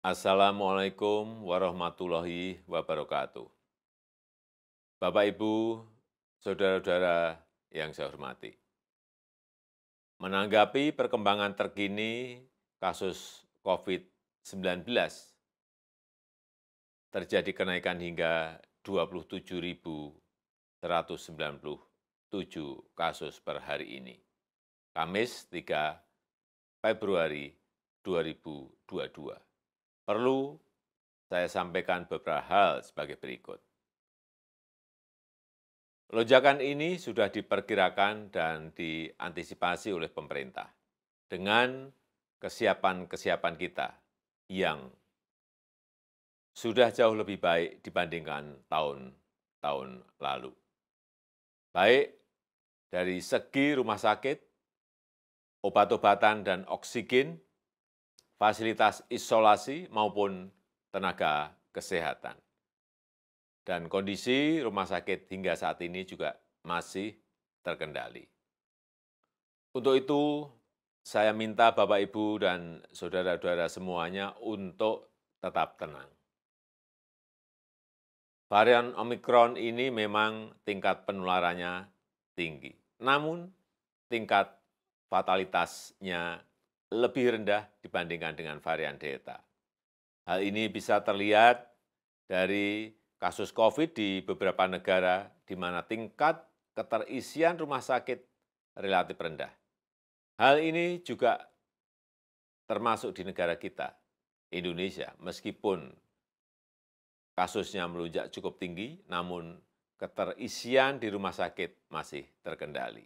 Assalamu'alaikum warahmatullahi wabarakatuh. Bapak, Ibu, Saudara-saudara yang saya hormati. Menanggapi perkembangan terkini kasus COVID-19, terjadi kenaikan hingga 27.197 kasus per hari ini. Kamis 3 Februari 2022 perlu saya sampaikan beberapa hal sebagai berikut. Lonjakan ini sudah diperkirakan dan diantisipasi oleh pemerintah dengan kesiapan-kesiapan kita yang sudah jauh lebih baik dibandingkan tahun-tahun lalu. Baik dari segi rumah sakit, obat-obatan dan oksigen fasilitas isolasi maupun tenaga kesehatan. Dan kondisi rumah sakit hingga saat ini juga masih terkendali. Untuk itu, saya minta Bapak, Ibu, dan saudara-saudara semuanya untuk tetap tenang. Varian Omikron ini memang tingkat penularannya tinggi, namun tingkat fatalitasnya lebih rendah dibandingkan dengan varian Delta. Hal ini bisa terlihat dari kasus COVID di beberapa negara di mana tingkat keterisian rumah sakit relatif rendah. Hal ini juga termasuk di negara kita, Indonesia, meskipun kasusnya melunjak cukup tinggi, namun keterisian di rumah sakit masih terkendali.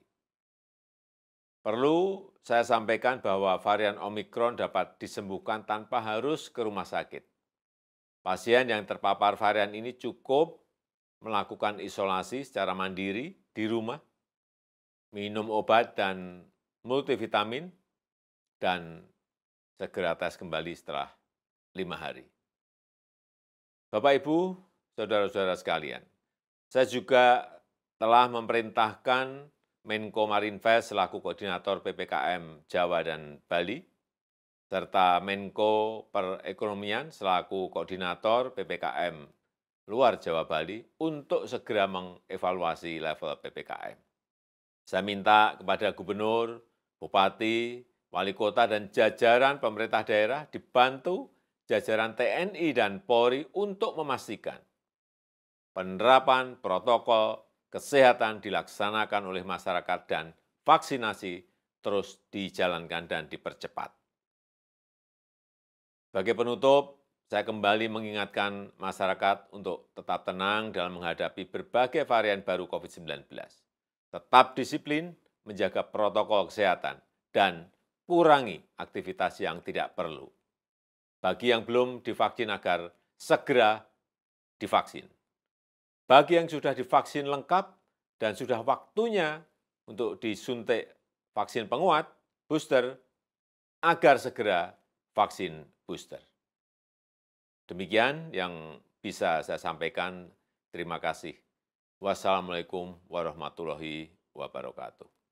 Perlu saya sampaikan bahwa varian Omikron dapat disembuhkan tanpa harus ke rumah sakit. Pasien yang terpapar varian ini cukup melakukan isolasi secara mandiri di rumah, minum obat dan multivitamin, dan segera tes kembali setelah lima hari. Bapak, Ibu, Saudara-saudara sekalian, saya juga telah memerintahkan Menko Marinvest selaku Koordinator PPKM Jawa dan Bali, serta Menko Perekonomian selaku Koordinator PPKM Luar Jawa Bali untuk segera mengevaluasi level PPKM. Saya minta kepada Gubernur, Bupati, Wali Kota, dan jajaran pemerintah daerah dibantu jajaran TNI dan Polri untuk memastikan penerapan protokol kesehatan dilaksanakan oleh masyarakat dan vaksinasi terus dijalankan dan dipercepat. Sebagai penutup, saya kembali mengingatkan masyarakat untuk tetap tenang dalam menghadapi berbagai varian baru COVID-19. Tetap disiplin menjaga protokol kesehatan dan kurangi aktivitas yang tidak perlu. Bagi yang belum divaksin agar segera divaksin. Bagi yang sudah divaksin lengkap dan sudah waktunya untuk disuntik vaksin penguat, booster, agar segera vaksin booster. Demikian yang bisa saya sampaikan. Terima kasih. Wassalamualaikum warahmatullahi wabarakatuh.